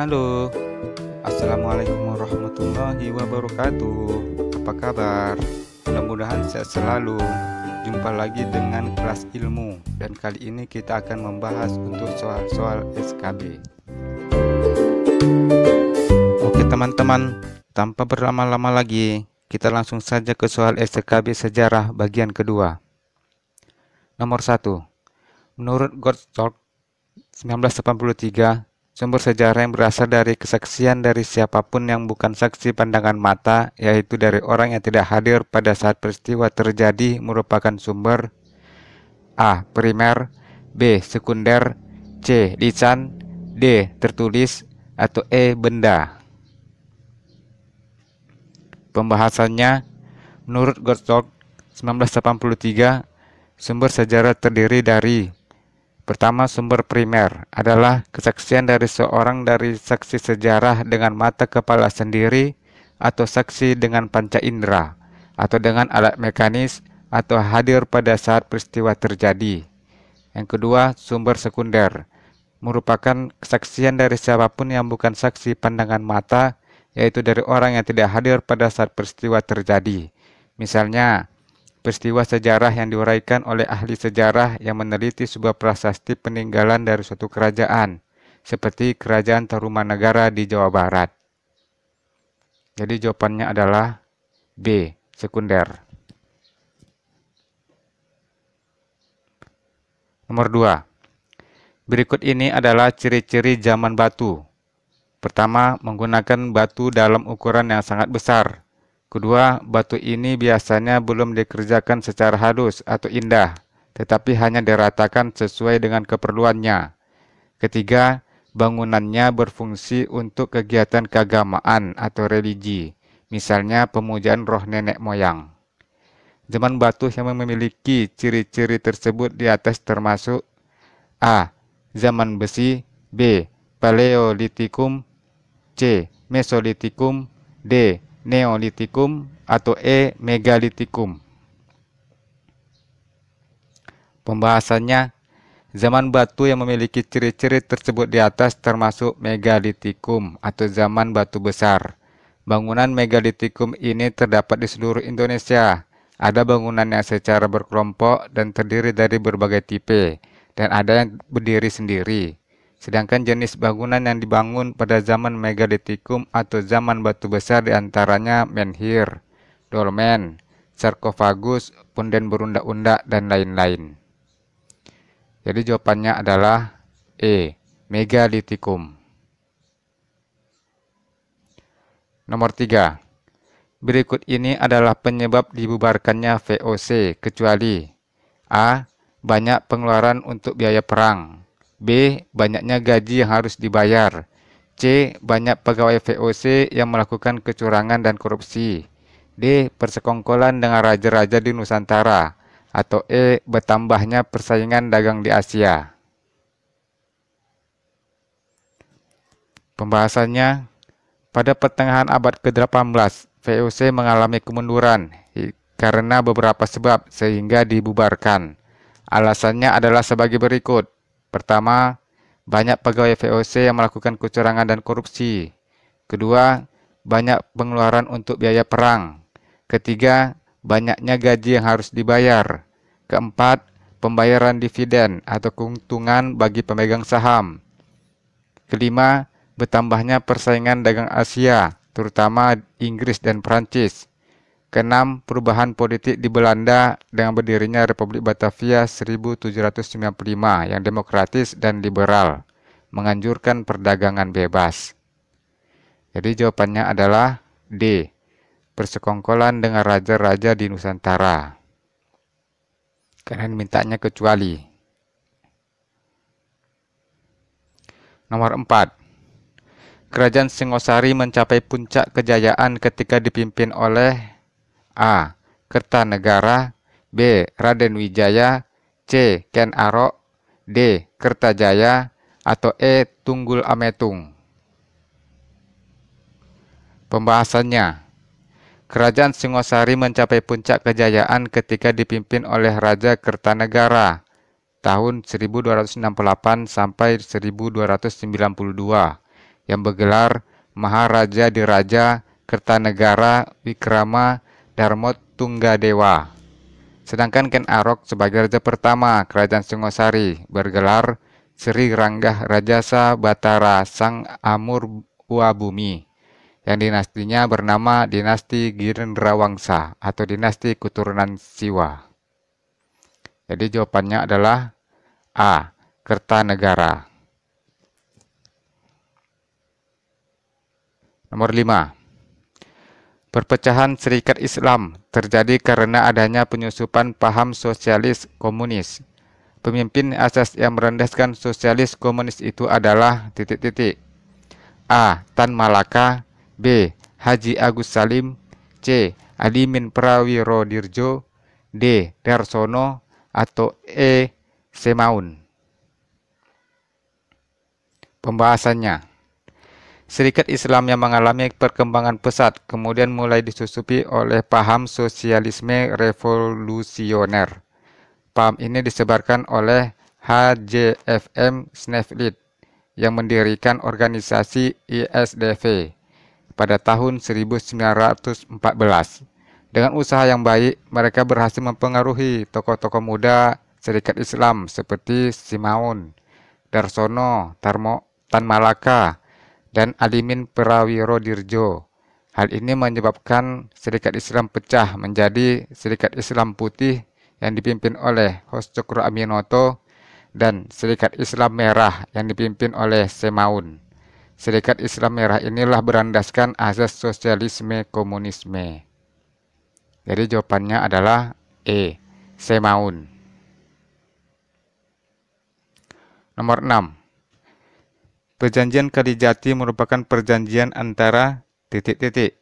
Halo, Assalamualaikum warahmatullahi wabarakatuh. Apa kabar? Mudah-mudahan sehat selalu. Jumpa lagi dengan kelas ilmu dan kali ini kita akan membahas untuk soal-soal SKB. Oke teman-teman, tanpa berlama-lama lagi, kita langsung saja ke soal SKB sejarah bagian kedua. Nomor 1. Menurut Gottschalk 1983, Sumber sejarah yang berasal dari kesaksian dari siapapun yang bukan saksi pandangan mata, yaitu dari orang yang tidak hadir pada saat peristiwa terjadi, merupakan sumber A. Primer B. Sekunder C. Lisan D. Tertulis atau E. Benda Pembahasannya Menurut Gottschalk 1983 Sumber sejarah terdiri dari Pertama, sumber primer adalah kesaksian dari seorang dari saksi sejarah dengan mata kepala sendiri atau saksi dengan panca indera atau dengan alat mekanis atau hadir pada saat peristiwa terjadi. Yang kedua, sumber sekunder merupakan kesaksian dari siapapun yang bukan saksi pandangan mata, yaitu dari orang yang tidak hadir pada saat peristiwa terjadi. Misalnya, peristiwa sejarah yang diuraikan oleh ahli sejarah yang meneliti sebuah prasasti peninggalan dari suatu kerajaan, seperti Kerajaan Tarumanagara di Jawa Barat. Jadi jawabannya adalah B, sekunder. Nomor 2. Berikut ini adalah ciri-ciri zaman batu. Pertama, menggunakan batu dalam ukuran yang sangat besar, Kedua, batu ini biasanya belum dikerjakan secara halus atau indah, tetapi hanya diratakan sesuai dengan keperluannya. Ketiga, bangunannya berfungsi untuk kegiatan keagamaan atau religi, misalnya pemujaan roh nenek moyang. Zaman batu yang memiliki ciri-ciri tersebut di atas termasuk A. Zaman besi B. Paleolitikum C. Mesolitikum D Neolitikum atau E Megalitikum. Pembahasannya Zaman batu yang memiliki ciri-ciri tersebut di atas termasuk megalitikum atau zaman batu besar. Bangunan megalitikum ini terdapat di seluruh Indonesia. Ada bangunan yang secara berkelompok dan terdiri dari berbagai tipe, dan ada yang berdiri sendiri. Sedangkan jenis bangunan yang dibangun pada zaman megalitikum atau zaman batu besar diantaranya menhir, dolmen, sarkofagus, punden berundak-undak, dan lain-lain. Jadi jawabannya adalah E. Megalitikum. Nomor 3. Berikut ini adalah penyebab dibubarkannya VOC kecuali A. Banyak pengeluaran untuk biaya perang B. Banyaknya gaji yang harus dibayar. C. Banyak pegawai VOC yang melakukan kecurangan dan korupsi. D. Persekongkolan dengan raja-raja di Nusantara. Atau E. Bertambahnya persaingan dagang di Asia. Pembahasannya, pada pertengahan abad ke-18, VOC mengalami kemunduran karena beberapa sebab sehingga dibubarkan. Alasannya adalah sebagai berikut. Pertama, banyak pegawai VOC yang melakukan kecurangan dan korupsi. Kedua, banyak pengeluaran untuk biaya perang. Ketiga, banyaknya gaji yang harus dibayar. Keempat, pembayaran dividen atau keuntungan bagi pemegang saham. Kelima, bertambahnya persaingan dagang Asia, terutama Inggris dan Perancis. Keenam, perubahan politik di Belanda dengan berdirinya Republik Batavia 1795 yang demokratis dan liberal, menganjurkan perdagangan bebas. Jadi jawabannya adalah D. Persekongkolan dengan raja-raja di Nusantara. Karena mintanya kecuali. Nomor 4. Kerajaan Singosari mencapai puncak kejayaan ketika dipimpin oleh A. Kertanegara B. Raden Wijaya C. Ken Arok D. Kertajaya atau E. Tunggul Ametung Pembahasannya Kerajaan Singosari mencapai puncak kejayaan ketika dipimpin oleh Raja Kertanegara tahun 1268 sampai 1292 yang bergelar Maharaja Diraja Kertanegara Wikrama Darmot Tunggadewa. Sedangkan Ken Arok sebagai raja pertama Kerajaan Singosari bergelar Sri Ranggah Rajasa Batara Sang Amur Bumi, yang dinastinya bernama Dinasti Girendrawangsa atau Dinasti Keturunan Siwa. Jadi jawabannya adalah A. Kertanegara. Nomor 5. Perpecahan Serikat Islam terjadi karena adanya penyusupan paham sosialis komunis. Pemimpin asas yang merendahkan sosialis komunis itu adalah titik-titik. A. Tan Malaka B. Haji Agus Salim C. Alimin Prawiro Dirjo D. Darsono atau E. Semaun Pembahasannya Serikat Islam yang mengalami perkembangan pesat kemudian mulai disusupi oleh paham sosialisme revolusioner. Paham ini disebarkan oleh HJFM Sneflit yang mendirikan organisasi ISDV pada tahun 1914. Dengan usaha yang baik, mereka berhasil mempengaruhi tokoh-tokoh muda Serikat Islam seperti Simaun, Darsono, Tarmo, Tan Malaka, dan Alimin Prawiro Dirjo. Hal ini menyebabkan Serikat Islam pecah menjadi Serikat Islam Putih yang dipimpin oleh Hos Cokro Aminoto dan Serikat Islam Merah yang dipimpin oleh Semaun. Serikat Islam Merah inilah berandaskan azas sosialisme komunisme. Jadi jawabannya adalah E. Semaun. Nomor 6. Perjanjian Kalijati merupakan perjanjian antara titik-titik.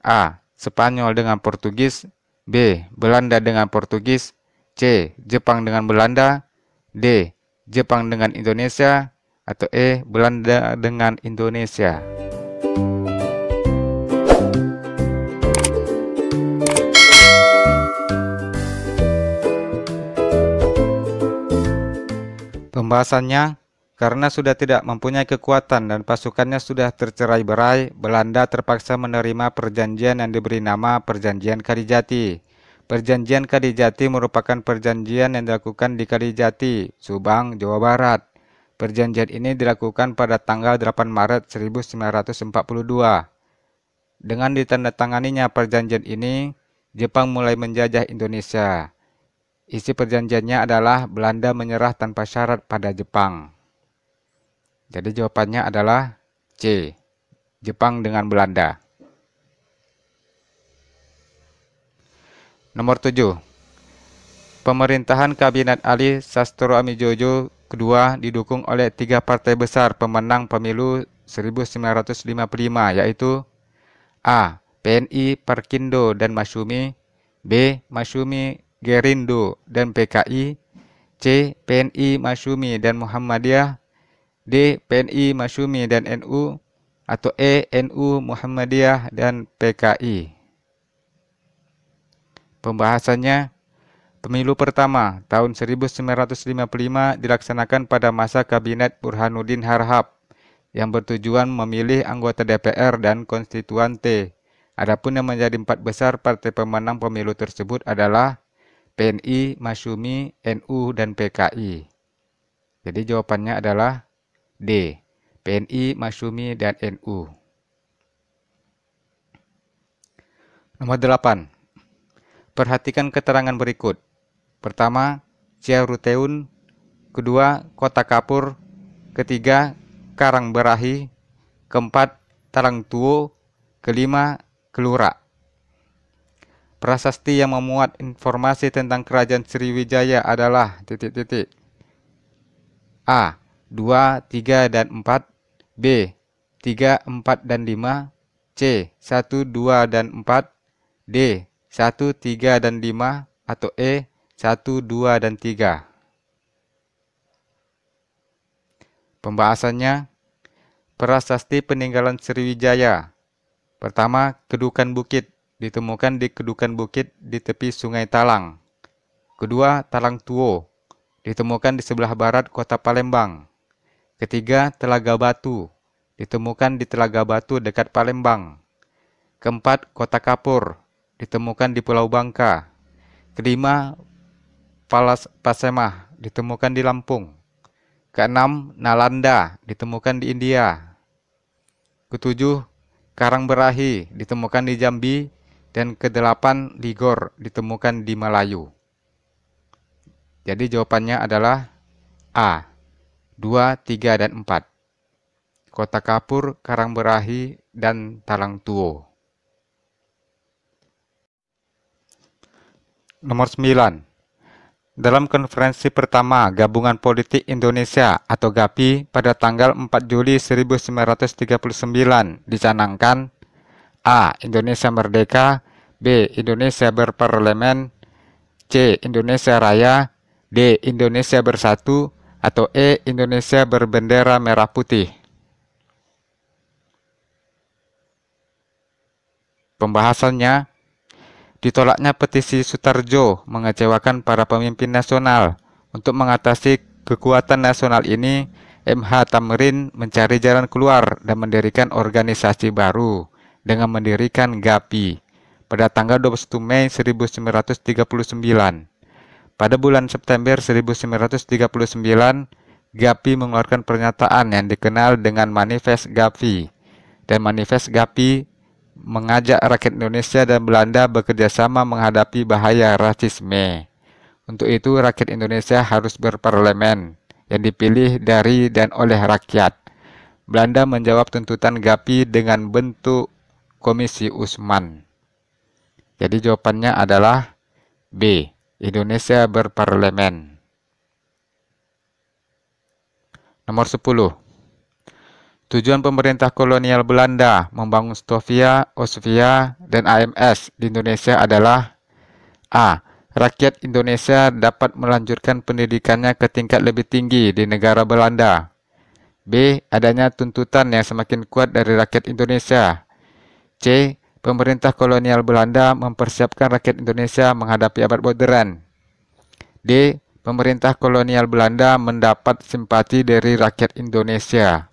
A. Spanyol dengan Portugis, B. Belanda dengan Portugis, C. Jepang dengan Belanda, D. Jepang dengan Indonesia, atau E. Belanda dengan Indonesia. Pembahasannya karena sudah tidak mempunyai kekuatan dan pasukannya sudah tercerai berai, Belanda terpaksa menerima perjanjian yang diberi nama Perjanjian Kadijati. Perjanjian Kadijati merupakan perjanjian yang dilakukan di Kadijati, Subang, Jawa Barat. Perjanjian ini dilakukan pada tanggal 8 Maret 1942. Dengan ditandatanganinya perjanjian ini, Jepang mulai menjajah Indonesia. Isi perjanjiannya adalah Belanda menyerah tanpa syarat pada Jepang. Jadi jawabannya adalah C. Jepang dengan Belanda. Nomor 7. Pemerintahan Kabinet Ali Sastro Amijojo kedua didukung oleh tiga partai besar pemenang pemilu 1955 yaitu A. PNI Perkindo dan Masyumi B. Masyumi Gerindo dan PKI C. PNI Masyumi dan Muhammadiyah D. PNI Masyumi dan NU atau E. NU Muhammadiyah dan PKI. Pembahasannya Pemilu pertama tahun 1955 dilaksanakan pada masa Kabinet Burhanuddin Harhab yang bertujuan memilih anggota DPR dan Konstituante. Adapun yang menjadi empat besar partai pemenang pemilu tersebut adalah PNI, Masyumi, NU, dan PKI. Jadi jawabannya adalah D. PNI, Masyumi, dan NU. Nomor 8. Perhatikan keterangan berikut. Pertama, Ciaruteun. Kedua, Kota Kapur. Ketiga, Karang Berahi. Keempat, Tuo. Kelima, Kelura. Prasasti yang memuat informasi tentang kerajaan Sriwijaya adalah titik-titik. A. 2, 3, dan 4, B, 3, 4, dan 5, C, 1, 2, dan 4, D, 1, 3, dan 5, atau E, 1, 2, dan 3. Pembahasannya, Prasasti peninggalan Sriwijaya. Pertama, Kedukan Bukit, ditemukan di Kedukan Bukit di tepi Sungai Talang. Kedua, Talang Tuo, ditemukan di sebelah barat kota Palembang. Ketiga, Telaga Batu. Ditemukan di Telaga Batu dekat Palembang. Keempat, Kota Kapur. Ditemukan di Pulau Bangka. Kelima, Palas Pasemah. Ditemukan di Lampung. Keenam, Nalanda. Ditemukan di India. Ketujuh, Karang Berahi Ditemukan di Jambi. Dan kedelapan, Ligor. Ditemukan di Melayu. Jadi jawabannya adalah A. 2, 3, dan 4. Kota Kapur, Karangberahi, dan talang tuo Nomor 9. Dalam konferensi pertama Gabungan Politik Indonesia atau GAPI pada tanggal 4 Juli 1939 dicanangkan A. Indonesia Merdeka B. Indonesia Berparlemen C. Indonesia Raya D. Indonesia Bersatu atau E. Indonesia berbendera merah putih. Pembahasannya, ditolaknya petisi Sutarjo mengecewakan para pemimpin nasional. Untuk mengatasi kekuatan nasional ini, MH Tamrin mencari jalan keluar dan mendirikan organisasi baru dengan mendirikan GAPI pada tanggal 21 Mei 1939. Pada bulan September 1939, Gapi mengeluarkan pernyataan yang dikenal dengan Manifest Gapi. Dan Manifest Gapi mengajak rakyat Indonesia dan Belanda bekerjasama menghadapi bahaya rasisme. Untuk itu, rakyat Indonesia harus berparlemen yang dipilih dari dan oleh rakyat. Belanda menjawab tuntutan Gapi dengan bentuk Komisi Usman. Jadi jawabannya adalah B. Indonesia berparlemen. Nomor 10. Tujuan pemerintah kolonial Belanda membangun Stovia, Osvia, dan AMS di Indonesia adalah A. Rakyat Indonesia dapat melanjutkan pendidikannya ke tingkat lebih tinggi di negara Belanda. B. Adanya tuntutan yang semakin kuat dari rakyat Indonesia. C pemerintah kolonial Belanda mempersiapkan rakyat Indonesia menghadapi abad modern. D. Pemerintah kolonial Belanda mendapat simpati dari rakyat Indonesia.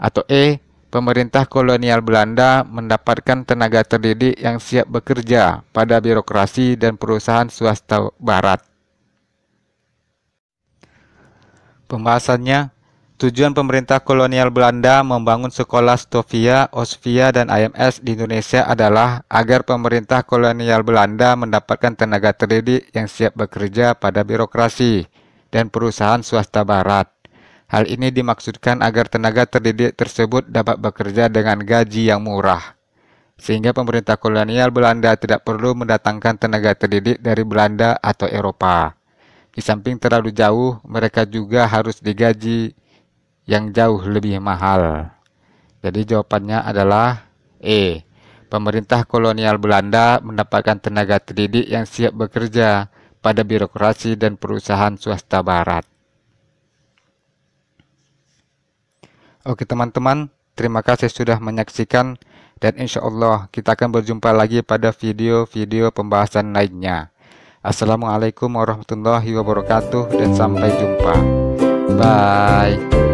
Atau E. Pemerintah kolonial Belanda mendapatkan tenaga terdidik yang siap bekerja pada birokrasi dan perusahaan swasta barat. Pembahasannya Tujuan pemerintah kolonial Belanda membangun sekolah Stovia, Osvia, dan IMS di Indonesia adalah agar pemerintah kolonial Belanda mendapatkan tenaga terdidik yang siap bekerja pada birokrasi dan perusahaan swasta barat. Hal ini dimaksudkan agar tenaga terdidik tersebut dapat bekerja dengan gaji yang murah. Sehingga pemerintah kolonial Belanda tidak perlu mendatangkan tenaga terdidik dari Belanda atau Eropa. Di samping terlalu jauh, mereka juga harus digaji yang jauh lebih mahal. Jadi jawabannya adalah E. Pemerintah kolonial Belanda mendapatkan tenaga terdidik yang siap bekerja pada birokrasi dan perusahaan swasta barat. Oke teman-teman, terima kasih sudah menyaksikan dan insya Allah kita akan berjumpa lagi pada video-video pembahasan lainnya. Assalamualaikum warahmatullahi wabarakatuh dan sampai jumpa. Bye.